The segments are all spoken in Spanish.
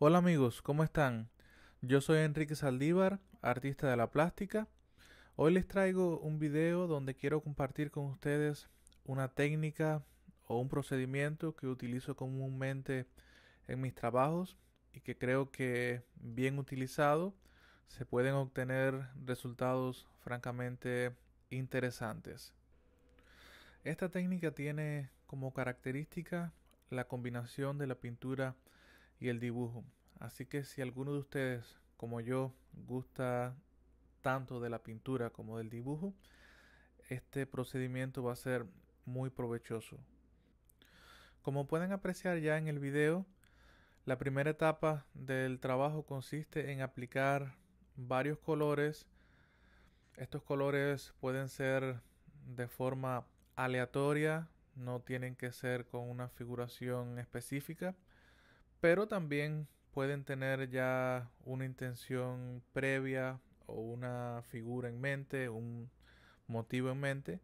Hola amigos, ¿cómo están? Yo soy Enrique Saldívar, artista de la plástica. Hoy les traigo un video donde quiero compartir con ustedes una técnica o un procedimiento que utilizo comúnmente en mis trabajos y que creo que bien utilizado se pueden obtener resultados francamente interesantes. Esta técnica tiene como característica la combinación de la pintura y el dibujo. Así que si alguno de ustedes, como yo, gusta tanto de la pintura como del dibujo, este procedimiento va a ser muy provechoso. Como pueden apreciar ya en el video, la primera etapa del trabajo consiste en aplicar varios colores. Estos colores pueden ser de forma aleatoria, no tienen que ser con una figuración específica pero también pueden tener ya una intención previa o una figura en mente, un motivo en mente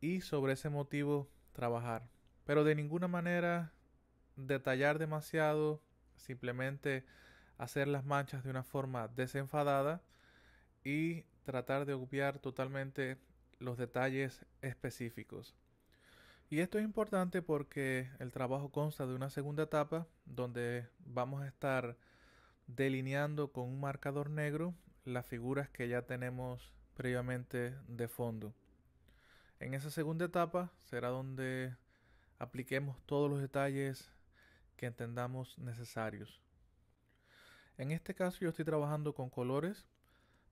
y sobre ese motivo trabajar. Pero de ninguna manera detallar demasiado, simplemente hacer las manchas de una forma desenfadada y tratar de obviar totalmente los detalles específicos. Y esto es importante porque el trabajo consta de una segunda etapa donde vamos a estar delineando con un marcador negro las figuras que ya tenemos previamente de fondo. En esa segunda etapa será donde apliquemos todos los detalles que entendamos necesarios. En este caso yo estoy trabajando con colores,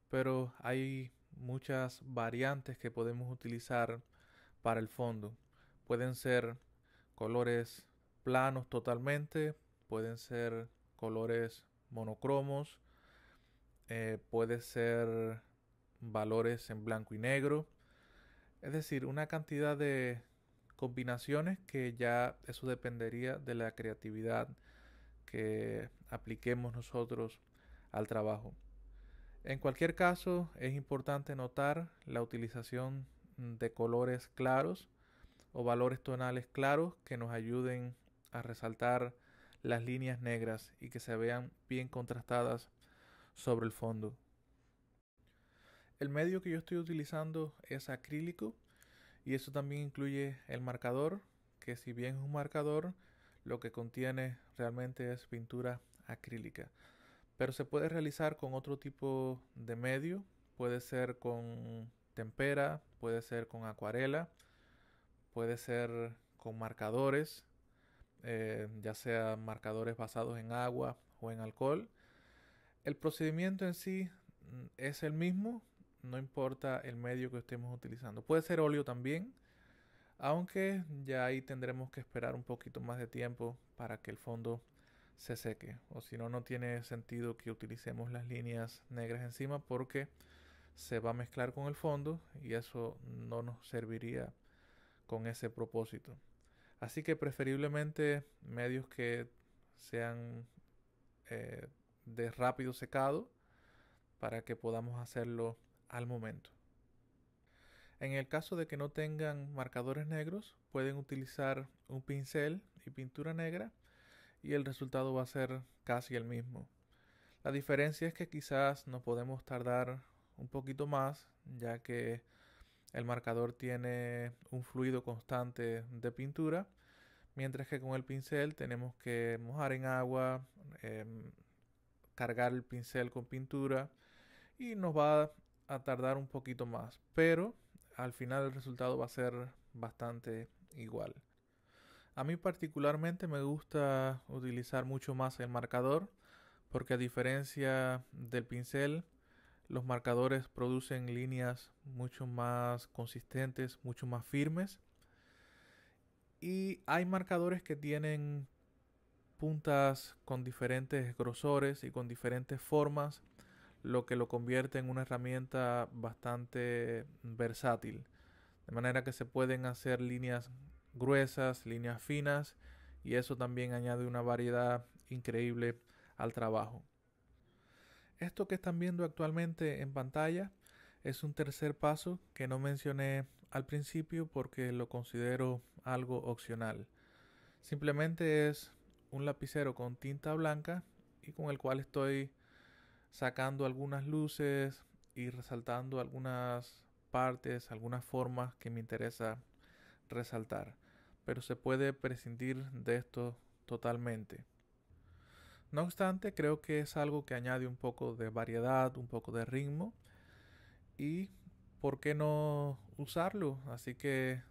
pero hay muchas variantes que podemos utilizar para el fondo. Pueden ser colores planos totalmente, pueden ser colores monocromos, pueden eh, puede ser valores en blanco y negro. Es decir, una cantidad de combinaciones que ya eso dependería de la creatividad que apliquemos nosotros al trabajo. En cualquier caso, es importante notar la utilización de colores claros o valores tonales claros que nos ayuden a resaltar las líneas negras y que se vean bien contrastadas sobre el fondo. El medio que yo estoy utilizando es acrílico y eso también incluye el marcador, que si bien es un marcador, lo que contiene realmente es pintura acrílica. Pero se puede realizar con otro tipo de medio, puede ser con tempera, puede ser con acuarela puede ser con marcadores, eh, ya sea marcadores basados en agua o en alcohol. El procedimiento en sí mm, es el mismo, no importa el medio que estemos utilizando. Puede ser óleo también, aunque ya ahí tendremos que esperar un poquito más de tiempo para que el fondo se seque. O si no, no tiene sentido que utilicemos las líneas negras encima porque se va a mezclar con el fondo y eso no nos serviría con ese propósito. Así que preferiblemente medios que sean eh, de rápido secado para que podamos hacerlo al momento. En el caso de que no tengan marcadores negros, pueden utilizar un pincel y pintura negra y el resultado va a ser casi el mismo. La diferencia es que quizás nos podemos tardar un poquito más, ya que el marcador tiene un fluido constante de pintura, mientras que con el pincel tenemos que mojar en agua, em, cargar el pincel con pintura y nos va a tardar un poquito más, pero al final el resultado va a ser bastante igual. A mí particularmente me gusta utilizar mucho más el marcador porque a diferencia del pincel los marcadores producen líneas mucho más consistentes, mucho más firmes. Y hay marcadores que tienen puntas con diferentes grosores y con diferentes formas, lo que lo convierte en una herramienta bastante versátil. De manera que se pueden hacer líneas gruesas, líneas finas, y eso también añade una variedad increíble al trabajo. Esto que están viendo actualmente en pantalla es un tercer paso que no mencioné al principio porque lo considero algo opcional. Simplemente es un lapicero con tinta blanca y con el cual estoy sacando algunas luces y resaltando algunas partes, algunas formas que me interesa resaltar. Pero se puede prescindir de esto totalmente. No obstante, creo que es algo que añade un poco de variedad, un poco de ritmo y por qué no usarlo. Así que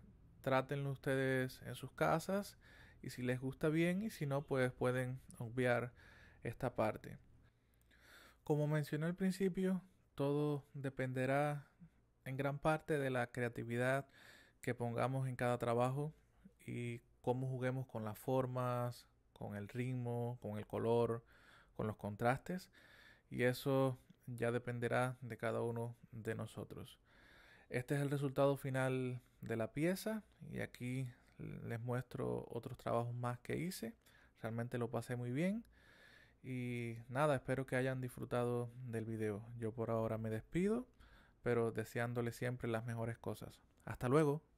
trátenlo ustedes en sus casas y si les gusta bien y si no, pues pueden obviar esta parte. Como mencioné al principio, todo dependerá en gran parte de la creatividad que pongamos en cada trabajo y cómo juguemos con las formas, con el ritmo, con el color, con los contrastes. Y eso ya dependerá de cada uno de nosotros. Este es el resultado final de la pieza y aquí les muestro otros trabajos más que hice. Realmente lo pasé muy bien. Y nada, espero que hayan disfrutado del video. Yo por ahora me despido, pero deseándoles siempre las mejores cosas. Hasta luego.